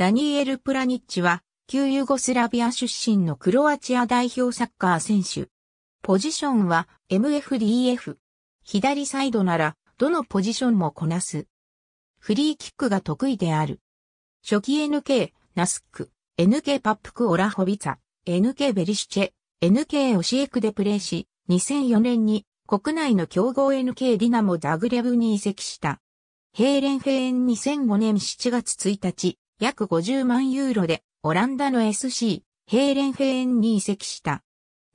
ダニエル・プラニッチは、旧ユーゴスラビア出身のクロアチア代表サッカー選手。ポジションは MFDF。左サイドなら、どのポジションもこなす。フリーキックが得意である。初期 NK、ナスク、NK パップク・オラホビツァ、NK ベリシチェ、NK オシエクでプレーし、2004年に国内の強豪 NK ディナモ・ザグレブに移籍した。ヘーレンフェーン2005年7月1日、約50万ユーロでオランダの SC、ヘーレンフェーンに移籍した。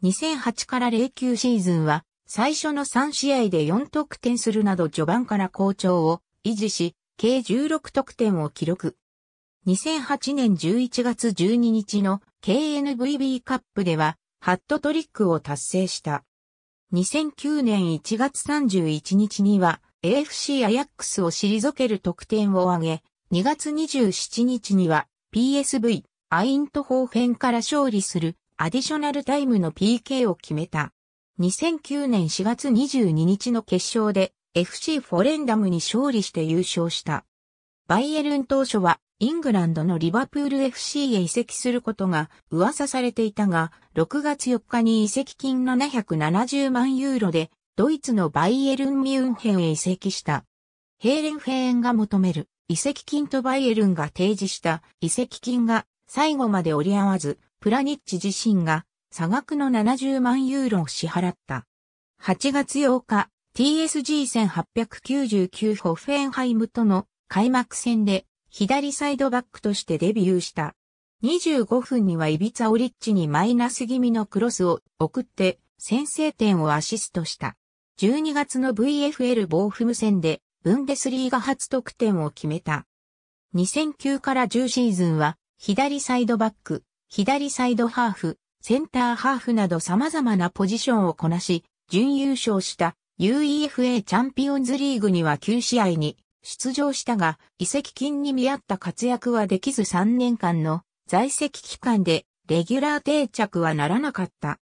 2008から09シーズンは最初の3試合で4得点するなど序盤から好調を維持し、計16得点を記録。2008年11月12日の KNVB カップではハットトリックを達成した。2009年1月31日には AFC アヤックスを退ける得点を挙げ、2月27日には PSV アイントホーフェンから勝利するアディショナルタイムの PK を決めた。2009年4月22日の決勝で FC フォレンダムに勝利して優勝した。バイエルン当初はイングランドのリバプール FC へ移籍することが噂されていたが、6月4日に移籍金770万ユーロでドイツのバイエルン・ミュンヘンへ移籍した。ヘーレンフェーンが求める遺跡金とバイエルンが提示した遺跡金が最後まで折り合わず、プラニッチ自身が差額の70万ユーロを支払った。8月8日、TSG1899 ホフェンハイムとの開幕戦で左サイドバックとしてデビューした。25分にはイビツァオリッチにマイナス気味のクロスを送って先制点をアシストした。12月の VFL ボーフム戦でブンデスリーガ初得点を決めた。2009から10シーズンは、左サイドバック、左サイドハーフ、センターハーフなど様々なポジションをこなし、準優勝した UEFA チャンピオンズリーグには9試合に出場したが、移籍金に見合った活躍はできず3年間の在籍期間でレギュラー定着はならなかった。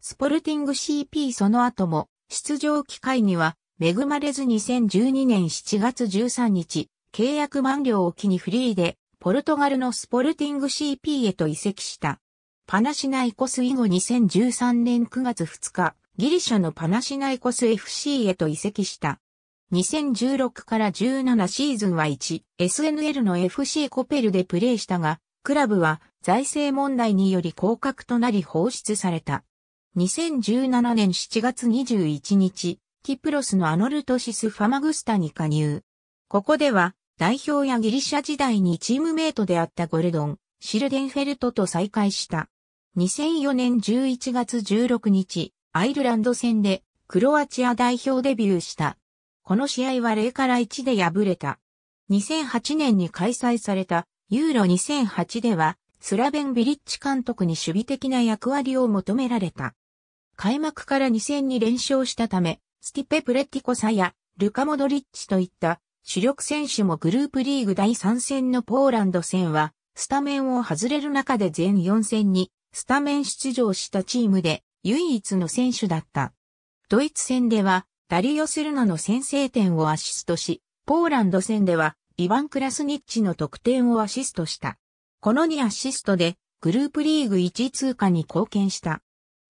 スポルティング CP その後も出場機会には恵まれず2012年7月13日、契約満了を機にフリーで、ポルトガルのスポルティング CP へと移籍した。パナシナイコス以後2013年9月2日、ギリシャのパナシナイコス FC へと移籍した。2016から17シーズンは1、SNL の FC コペルでプレーしたが、クラブは財政問題により降格となり放出された。2017年7月21日、キプロスのアノルトシス・ファマグスタに加入。ここでは、代表やギリシャ時代にチームメイトであったゴルドン、シルデンフェルトと再会した。2004年11月16日、アイルランド戦でクロアチア代表デビューした。この試合は0から1で敗れた。2008年に開催されたユーロ2008では、スラベンビリッチ監督に守備的な役割を求められた。開幕から2 0に連勝したため、スティペ・プレティコサやルカ・モドリッチといった主力選手もグループリーグ第3戦のポーランド戦はスタメンを外れる中で全4戦にスタメン出場したチームで唯一の選手だった。ドイツ戦ではダリオ・スルナの先制点をアシストし、ポーランド戦ではイヴァン・クラスニッチの得点をアシストした。この2アシストでグループリーグ1位通過に貢献した。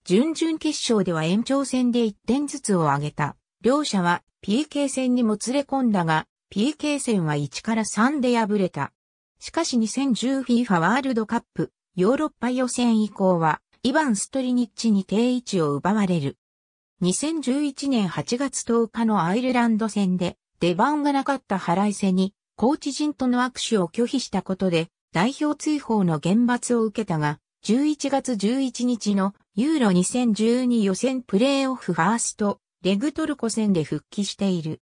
準々決勝では延長戦で1点ずつを挙げた。両者は PK 戦にもつれ込んだが、PK 戦は1から3で敗れた。しかし 2010FIFA ワールドカップヨーロッパ予選以降は、イバン・ストリニッチに定位置を奪われる。2011年8月10日のアイルランド戦で出番がなかった払い瀬にコーチ陣との握手を拒否したことで代表追放の厳罰を受けたが11月11日のユーロ2012予選プレーオフファースト、レグトルコ戦で復帰している。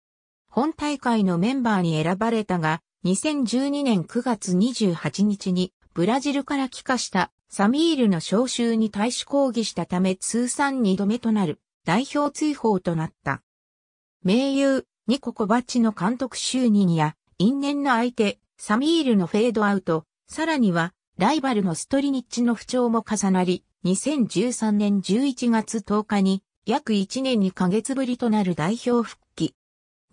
本大会のメンバーに選ばれたが、2012年9月28日にブラジルから帰化したサミールの招集に対し抗議したため通算2度目となる代表追放となった。盟友、ニココバッチの監督就任や、因縁の相手、サミールのフェードアウト、さらには、ライバルのストリニッチの不調も重なり、2013年11月10日に約1年2ヶ月ぶりとなる代表復帰。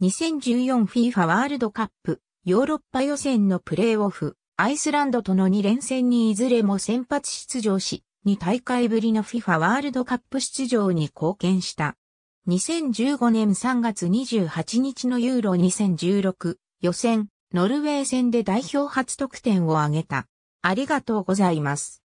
2014FIFA ワールドカップヨーロッパ予選のプレーオフ、アイスランドとの2連戦にいずれも先発出場し、2大会ぶりの FIFA ワールドカップ出場に貢献した。2015年3月28日のユーロ2016予選、ノルウェー戦で代表初得点を挙げた。ありがとうございます。